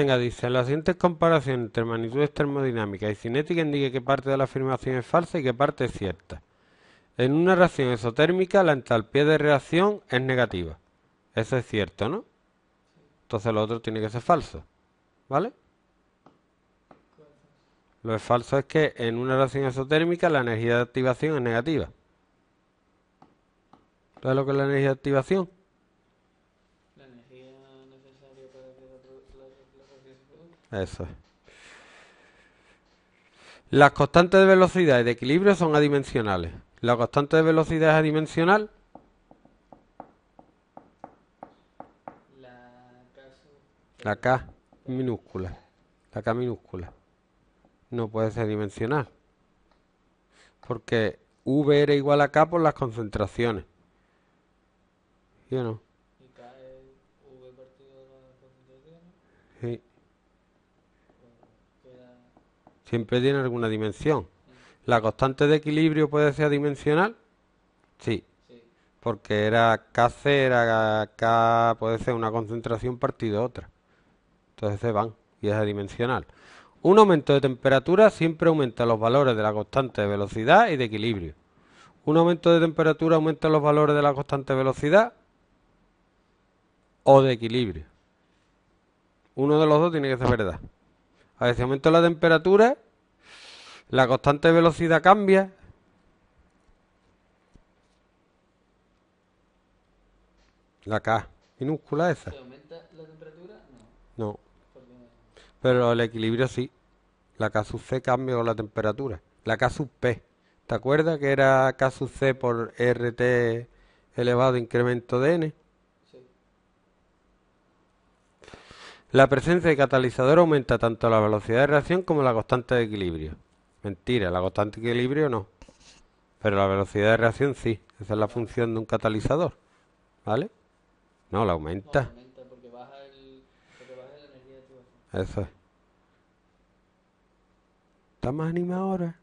Venga, dice, la siguiente comparación entre magnitudes termodinámicas y cinética indique que parte de la afirmación es falsa y que parte es cierta. En una reacción exotérmica la entalpía de reacción es negativa. Eso es cierto, ¿no? Entonces lo otro tiene que ser falso. ¿Vale? Lo es falso es que en una reacción exotérmica la energía de activación es negativa. ¿Sabes lo que es la energía de activación? Eso Las constantes de velocidad y de equilibrio son adimensionales. La constante de velocidad es adimensional. La K minúscula. La K minúscula. No puede ser adimensional Porque V era igual a K por las concentraciones. ¿Sí no? Siempre tiene alguna dimensión. ¿La constante de equilibrio puede ser dimensional? Sí. Porque era KC, era K, puede ser una concentración partida otra. Entonces se van y es adimensional. Un aumento de temperatura siempre aumenta los valores de la constante de velocidad y de equilibrio. Un aumento de temperatura aumenta los valores de la constante de velocidad o de equilibrio. Uno de los dos tiene que ser verdad. A si aumento la temperatura, la constante de velocidad cambia. La K minúscula esa. aumenta la temperatura? No. no. Pero el equilibrio sí. La K sub C cambia con la temperatura. La K sub P. ¿Te acuerdas que era K sub C por RT elevado incremento de N? La presencia de catalizador aumenta tanto la velocidad de reacción como la constante de equilibrio. Mentira, la constante de equilibrio no. Pero la velocidad de reacción sí. Esa es la función de un catalizador. ¿Vale? No, la aumenta. porque baja, la energía de tu Eso es. ¿Está más animado ahora?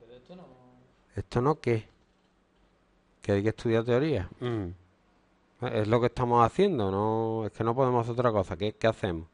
Pero esto no. ¿Esto no qué? Que hay que estudiar teoría. Mm. Es lo que estamos haciendo, no es que no podemos hacer otra cosa. ¿Qué, qué hacemos?